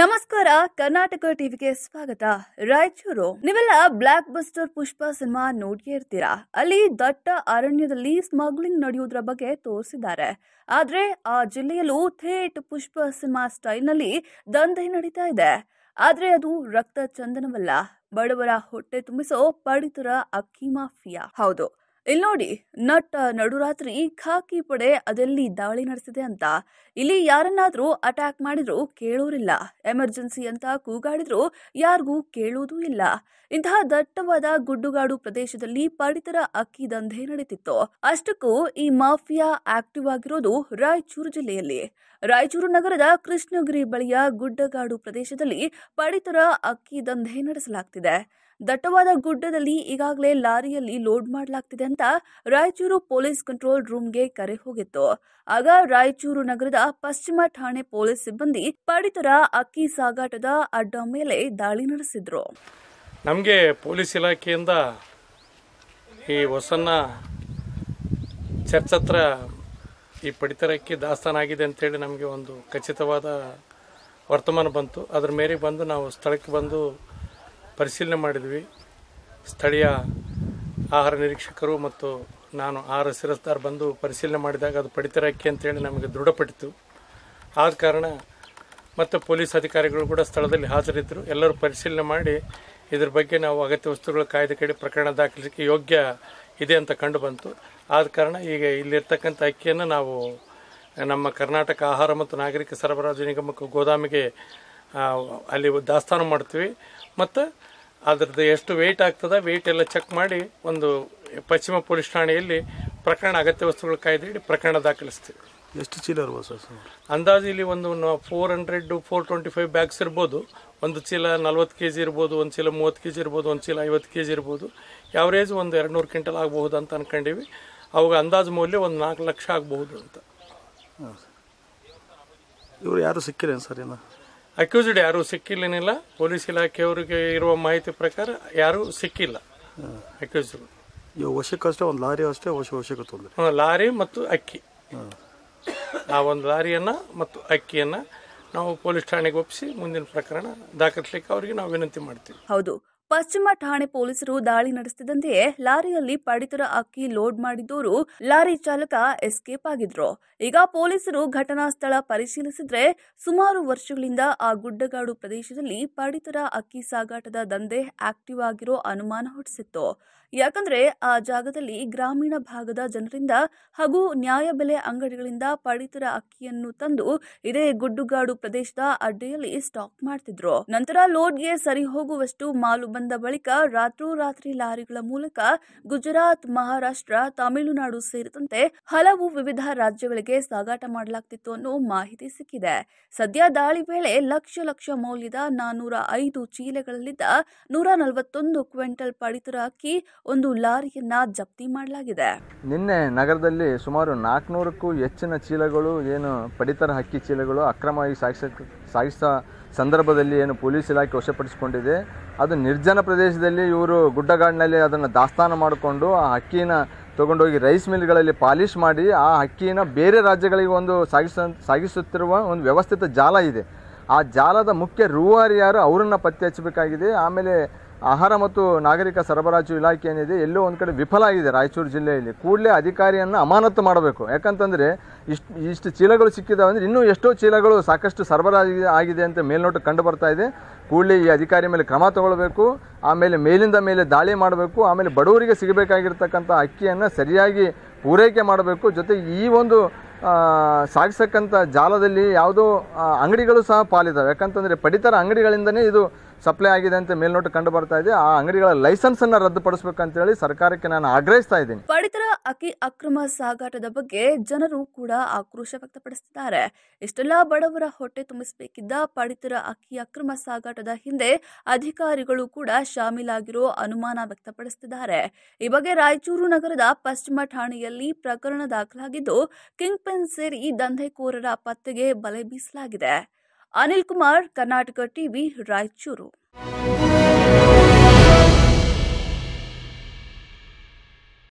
ನಮಸ್ಕಾರ ಕರ್ನಾಟಕ ಟಿವಿಗೆ ಸ್ವಾಗತ ರಾಯಚೂರು ನೀವೆಲ್ಲ ಬ್ಲಾಕ್ ಬಸ್ಟರ್ ಪುಷ್ಪ ಸಿನಿಮಾ ನೋಡಿಯೇ ಇರ್ತೀರಾ ಅಲ್ಲಿ ದಟ್ಟ ಅರಣ್ಯದಲ್ಲಿ ಸ್ಮಗ್ಲಿಂಗ್ ನಡೆಯುವುದರ ಬಗ್ಗೆ ತೋರಿಸಿದ್ದಾರೆ ಆದ್ರೆ ಆ ಜಿಲ್ಲೆಯಲ್ಲೂ ಥೇಟ್ ಪುಷ್ಪ ಸಿನಿಮಾ ಸ್ಟೈಲ್ನಲ್ಲಿ ದಂಧೆ ನಡೀತಾ ಇದೆ ಆದ್ರೆ ಅದು ರಕ್ತ ಚಂದನವಲ್ಲ ಬಡವರ ಹೊಟ್ಟೆ ತುಂಬಿಸೋ ಪಡಿತರ ಅಕ್ಕಿ ಮಾಫಿಯಾ ಹೌದು ಇಲ್ಲಿ ನೋಡಿ ನಟ್ ನಡುರಾತ್ರಿ ಖಾಕಿ ಪಡೆ ಅದೆಲ್ಲಿ ದಾಳಿ ನಡೆಸಿದೆ ಅಂತ ಇಲ್ಲಿ ಯಾರನ್ನಾದರೂ ಅಟ್ಯಾಕ್ ಮಾಡಿದ್ರು ಕೇಳೋರಿಲ್ಲ ಎಮರ್ಜೆನ್ಸಿ ಅಂತ ಕೂಗಾಡಿದ್ರು ಯಾರಿಗೂ ಕೇಳೋದೂ ಇಲ್ಲ ಇಂತಹ ದಟ್ಟವಾದ ಗುಡ್ಡುಗಾಡು ಪ್ರದೇಶದಲ್ಲಿ ಪಡಿತರ ಅಕ್ಕಿ ದಂಧೆ ನಡೀತಿತ್ತು ಅಷ್ಟಕ್ಕೂ ಈ ಮಾಫಿಯಾ ಆಕ್ಟಿವ್ ಆಗಿರೋದು ರಾಯಚೂರು ಜಿಲ್ಲೆಯಲ್ಲಿ ರಾಯಚೂರು ನಗರದ ಕೃಷ್ಣಗಿರಿ ಬಳಿಯ ಗುಡ್ಡಗಾಡು ಪ್ರದೇಶದಲ್ಲಿ ಪಡಿತರ ಅಕ್ಕಿ ದಂಧೆ ನಡೆಸಲಾಗ್ತಿದೆ ದಟ್ಟವಾದ ಗುಡ್ಡದಲ್ಲಿ ಈಗಾಗಲೇ ಲಾರಿಯಲ್ಲಿ ಲೋಡ್ ಮಾಡಲಾಗ್ತಿದೆ ಅಂತ ರಾಯಚೂರು ಪೊಲೀಸ್ ಕಂಟ್ರೋಲ್ ರೂಮ್ಗೆ ಕರೆ ಹೋಗಿತ್ತು ಆಗ ರಾಯಚೂರು ನಗರದ ಪಶ್ಚಿಮ ಠಾಣೆ ಪೊಲೀಸ್ ಸಿಬ್ಬಂದಿ ಪಡಿತರ ಅಕ್ಕಿ ಸಾಗಾಟದ ಅಡ್ಡ ಮೇಲೆ ದಾಳಿ ನಡೆಸಿದ್ರು ನಮಗೆ ಪೊಲೀಸ್ ಇಲಾಖೆಯಿಂದ ಈ ಹೊಸನ್ನ ಚರ್ಚ್ ಹತ್ರ ಈ ಪಡಿತರಕ್ಕೆ ದಾಸ್ತಾನಾಗಿದೆ ಅಂತೇಳಿ ನಮಗೆ ಒಂದು ಖಚಿತವಾದ ವರ್ತಮಾನ ಬಂತು ಅದರ ಮೇರೆಗೆ ಬಂದು ನಾವು ಸ್ಥಳಕ್ಕೆ ಬಂದು ಪರಿಶೀಲನೆ ಮಾಡಿದ್ವಿ ಸ್ಥಳೀಯ ಆಹಾರ ನಿರೀಕ್ಷಕರು ಮತ್ತು ನಾನು ಆಹಾರ ಶಿರಸ್ದಾರ್ ಬಂದು ಪರಿಶೀಲನೆ ಮಾಡಿದಾಗ ಅದು ಪಡಿತರ ಅಕ್ಕಿ ಅಂತೇಳಿ ನಮಗೆ ದೃಢಪಟ್ಟಿತು ಆದ ಕಾರಣ ಮತ್ತು ಪೊಲೀಸ್ ಅಧಿಕಾರಿಗಳು ಕೂಡ ಸ್ಥಳದಲ್ಲಿ ಹಾಜರಿದ್ದರು ಎಲ್ಲರೂ ಪರಿಶೀಲನೆ ಮಾಡಿ ಇದ್ರ ಬಗ್ಗೆ ನಾವು ಅಗತ್ಯ ವಸ್ತುಗಳ ಕಾಯ್ದೆ ಕಡೆ ಪ್ರಕರಣ ದಾಖಲಿಸಲಿಕ್ಕೆ ಯೋಗ್ಯ ಇದೆ ಅಂತ ಕಂಡು ಬಂತು ಆದ ಕಾರಣ ಈಗ ಇಲ್ಲಿರ್ತಕ್ಕಂಥ ಅಕ್ಕಿಯನ್ನು ನಾವು ನಮ್ಮ ಕರ್ನಾಟಕ ಆಹಾರ ಮತ್ತು ನಾಗರಿಕ ಸರಬರಾಜು ನಿಗಮಕ್ಕೆ ಗೋದಾಮಿಗೆ ಅಲ್ಲಿ ದಾಸ್ತಾನು ಮಾಡ್ತೀವಿ ಮತ್ತು ಅದರದ್ದು ಎಷ್ಟು ವೆಯ್ಟ್ ಆಗ್ತದೆ ವೆಯ್ಟ್ ಎಲ್ಲ ಚೆಕ್ ಮಾಡಿ ಒಂದು ಪಶ್ಚಿಮ ಪೊಲೀಸ್ ಠಾಣೆಯಲ್ಲಿ ಪ್ರಕರಣ ಅಗತ್ಯ ವಸ್ತುಗಳ ಕಾಯ್ದೆ ಪ್ರಕರಣ ದಾಖಲಿಸ್ತೀವಿ ಎಷ್ಟು ಚೀಲ ಇರ್ಬೋದು ಸರ್ ಅಂದಾಜು ಇಲ್ಲಿ ಒಂದು four hundred four twenty five bags ಇರ್ಬೋದು ಒಂದು ಚೀಲ ನಲ್ವತ್ತು ಕೆ ಜಿ ಇರ್ಬೋದು ಒಂದು ಚೀಲ ಮೂವತ್ತು ಕೆ ಜಿ ಇರ್ಬೋದು ಒಂದು ಚೀಲ ಐವತ್ತು ಕೆ ಜಿ ಇರ್ಬೋದು ಯಾವ್ರೇಜ್ ಒಂದು ಎರಡು ನೂರು ಕ್ವಿಂಟಲ್ ಆಗಬಹುದು ಅಂತ ಅಂದ್ಕೊಂಡಿವಿ ಅವಾಗ ಅಂದಾಜು ಮೌಲ್ಯ ಒಂದು ನಾಲ್ಕು ಲಕ್ಷ ಆಗಬಹುದು ಅಂತ ಇವರು ಯಾರು ಸಿಕ್ಕಿರೇನು ಸರ್ ಏನು ಅಕ್ಯೂಸ್ಡ್ ಯಾರು ಸಿಕ್ಕಿಲ್ಲೇನಿಲ್ಲ ಪೊಲೀಸ್ ಇಲಾಖೆಯವರಿಗೆ ಇರುವ ಮಾಹಿತಿ ಪ್ರಕಾರ ಯಾರು ಸಿಕ್ಕಿಲ್ಲ ಅಕ್ಯೂಸ್ಡ್ಗಳು ಇವು ವರ್ಷಕ್ಕಷ್ಟೇ ಒಂದು ಲಾರಿ ಅಷ್ಟೇ ವರ್ಷ ವರ್ಷಕ್ಕೆ ತೊಂದರೆ ಲಾರಿ ಮತ್ತು ಅಕ್ಕಿ ಆ ಒಂದು ಲಾರಿಯನ್ನ ಮತ್ತು ಅಕ್ಕಿಯನ್ನ ನಾವು ಪೊಲೀಸ್ ಠಾಣೆಗೆ ಒಪ್ಪಿಸಿ ಮುಂದಿನ ಪ್ರಕರಣ ದಾಖಲಿಸಲಿಕ್ಕೆ ಅವರಿಗೆ ನಾವು ವಿನಂತಿ ಮಾಡ್ತೀವಿ ಹೌದು ಪಶ್ಚಿಮ ಠಾಣೆ ಪೊಲೀಸರು ದಾಳಿ ನಡೆಸಿದಂತೆಯೇ ಲಾರಿಯಲ್ಲಿ ಪಡಿತರ ಅಕ್ಕಿ ಲೋಡ್ ಮಾಡಿದ್ದವರು ಲಾರಿ ಚಾಲಕ ಎಸ್ಕೇಪ್ ಆಗಿದ್ರು ಈಗ ಪೊಲೀಸರು ಘಟನಾ ಸ್ಥಳ ಪರಿಶೀಲಿಸಿದ್ರೆ ಸುಮಾರು ವರ್ಷಗಳಿಂದ ಆ ಗುಡ್ಡಗಾಡು ಪ್ರದೇಶದಲ್ಲಿ ಪಡಿತರ ಅಕ್ಕಿ ಸಾಗಾಟದ ದಂಧೆ ಆಕ್ಟಿವ್ ಆಗಿರೋ ಅನುಮಾನ ಹುಟ್ಟಿಸಿತ್ತು ಯಾಕಂದ್ರೆ ಆ ಜಾಗದಲ್ಲಿ ಗ್ರಾಮೀಣ ಭಾಗದ ಜನರಿಂದ ಹಾಗೂ ನ್ಯಾಯ ಬೆಲೆ ಅಂಗಡಿಗಳಿಂದ ಪಡಿತರ ಅಕ್ಕಿಯನ್ನು ತಂದು ಇದೇ ಗುಡ್ಡುಗಾಡು ಪ್ರದೇಶದ ಅಡ್ಡೆಯಲ್ಲಿ ಸ್ಟಾಕ್ ಮಾಡ್ತಿದ್ರು ನಂತರ ಲೋಡ್ಗೆ ಸರಿ ಹೋಗುವಷ್ಟು ಮಾಲು ಬಂದ ಬಳಿಕ ರಾತ್ರೋರಾತ್ರಿ ಲಾರಿಗಳ ಮೂಲಕ ಗುಜರಾತ್ ಮಹಾರಾಷ್ಟ್ರ ತಮಿಳುನಾಡು ಸೇರಿದಂತೆ ಹಲವು ವಿವಿಧ ರಾಜ್ಯಗಳಿಗೆ ಸಾಗಾಟ ಮಾಡಲಾಗ್ತಿತ್ತು ಅನ್ನೋ ಮಾಹಿತಿ ಸಿಕ್ಕಿದೆ ಸದ್ಯ ದಾಳಿ ವೇಳೆ ಲಕ್ಷ ಲಕ್ಷ ಮೌಲ್ಯದ ನಾನೂರ ಐದು ಚೀಲಗಳಲ್ಲಿದ್ದ ನೂರ ನಲವತ್ತೊಂದು ಕ್ವಿಂಟಲ್ ಪಡಿತರ ಅಕ್ಕಿ ಒಂದು ಲಾರಿಯನ್ನ ಜಪ್ತಿ ಮಾಡಲಾಗಿದೆ ನಿನ್ನೆ ನಗರದಲ್ಲಿ ಸುಮಾರು ನಾಲ್ಕುನೂರಕ್ಕೂ ಹೆಚ್ಚಿನ ಚೀಲಗಳು ಏನು ಪಡಿತರ ಹಕ್ಕಿ ಚೀಲಗಳು ಅಕ್ರಮವಾಗಿ ಸಾಗಿಸ ಸಂದರ್ಭದಲ್ಲಿ ಏನು ಪೊಲೀಸ್ ಇಲಾಖೆ ವಶಪಡಿಸಿಕೊಂಡಿದೆ ಅದು ನಿರ್ಜನ ಪ್ರದೇಶದಲ್ಲಿ ಇವರು ಗುಡ್ಡಗಾಡಿನಲ್ಲಿ ಅದನ್ನು ದಾಸ್ತಾನು ಮಾಡಿಕೊಂಡು ಆ ಹಕ್ಕಿನ ತಗೊಂಡೋಗಿ ರೈಸ್ ಮಿಲ್ಗಳಲ್ಲಿ ಪಾಲಿಶ್ ಮಾಡಿ ಆ ಹಕ್ಕಿನ ಬೇರೆ ರಾಜ್ಯಗಳಿಗೆ ಒಂದು ಸಾಗಿಸ ಸಾಗಿಸುತ್ತಿರುವ ಒಂದು ವ್ಯವಸ್ಥಿತ ಜಾಲ ಇದೆ ಆ ಜಾಲದ ಮುಖ್ಯ ರೂವಾರಿ ಅವರನ್ನು ಪತ್ತೆ ಹಚ್ಚಬೇಕಾಗಿದೆ ಆಮೇಲೆ ಆಹಾರ ಮತ್ತು ನಾಗರಿಕ ಸರಬರಾಜು ಇಲಾಖೆ ಏನಿದೆ ಎಲ್ಲೋ ಒಂದು ಕಡೆ ವಿಫಲ ಆಗಿದೆ ರಾಯಚೂರು ಜಿಲ್ಲೆಯಲ್ಲಿ ಕೂಡಲೇ ಅಧಿಕಾರಿಯನ್ನು ಅಮಾನತು ಮಾಡಬೇಕು ಯಾಕಂತಂದರೆ ಇಷ್ಟು ಇಷ್ಟು ಚೀಲಗಳು ಸಿಕ್ಕಿದಾವೆ ಅಂದರೆ ಇನ್ನೂ ಎಷ್ಟೋ ಚೀಲಗಳು ಸಾಕಷ್ಟು ಸರಬರಾಜು ಆಗಿದೆ ಅಂತ ಮೇಲ್ನೋಟಕ್ಕೆ ಕಂಡು ಬರ್ತಾ ಇದೆ ಕೂಡಲೇ ಈ ಅಧಿಕಾರಿ ಮೇಲೆ ಕ್ರಮ ತಗೊಳ್ಬೇಕು ಆಮೇಲೆ ಮೇಲಿಂದ ಮೇಲೆ ದಾಳಿ ಮಾಡಬೇಕು ಆಮೇಲೆ ಬಡವರಿಗೆ ಸಿಗಬೇಕಾಗಿರ್ತಕ್ಕಂಥ ಅಕ್ಕಿಯನ್ನು ಸರಿಯಾಗಿ ಪೂರೈಕೆ ಮಾಡಬೇಕು ಜೊತೆಗೆ ಈ ಒಂದು ಸಾಗಿಸಕ್ಕಂಥ ಜಾಲದಲ್ಲಿ ಯಾವುದೋ ಅಂಗಡಿಗಳು ಸಹ ಪಾಲಿದ್ದಾವೆ ಯಾಕಂತಂದರೆ ಪಡಿತರ ಅಂಗಡಿಗಳಿಂದನೇ ಇದು ಸಪ್ಲೈ ಆಗಿದೆ ಅಂತ ಮೇಲ್ನೋಟ ಕಂಡು ಬರ್ತಾ ಇದೆ ಆ ಅಂಗಡಿಗಳ ಲೈಸೆನ್ಸ್ ಅನ್ನ ಹೇಳಿ ಸರ್ಕಾರಕ್ಕೆ ನಾನು ಆಗ್ರಹಿಸ್ತಾ ಇದ್ದೀನಿ ಪಡಿತರ ಅಕ್ಕಿ ಅಕ್ರಮ ಸಾಗಾಟದ ಬಗ್ಗೆ ಜನರು ಕೂಡ ಆಕ್ರೋಶ ವ್ಯಕ್ತಪಡಿಸುತ್ತಿದ್ದಾರೆ ಇಷ್ಟೆಲ್ಲಾ ಬಡವರ ಹೊಟ್ಟೆ ತುಂಬಿಸಬೇಕಿದ್ದ ಪಡಿತರ ಅಕ್ಕಿ ಅಕ್ರಮ ಸಾಗಾಟದ ಹಿಂದೆ ಅಧಿಕಾರಿಗಳು ಕೂಡ ಶಾಮೀಲಾಗಿರೋ ಅನುಮಾನ ವ್ಯಕ್ತಪಡಿಸುತ್ತಿದ್ದಾರೆ ಈ ಬಗ್ಗೆ ರಾಯಚೂರು ನಗರದ ಪಶ್ಚಿಮ ಠಾಣೆಯಲ್ಲಿ ಪ್ರಕರಣ ದಾಖಲಾಗಿದ್ದು ಕಿಂಗ್ ಪೆನ್ ಸೇರಿ ದಂಧೆಕೋರರ ಪತ್ತೆಗೆ ಬಲೆ ಬೀಸಲಾಗಿದೆ ಅನಿಲ್ ಕುಮಾರ್ ಕರ್ನಾಟಕ ಟಿವಿ ರಾಯಚೂರು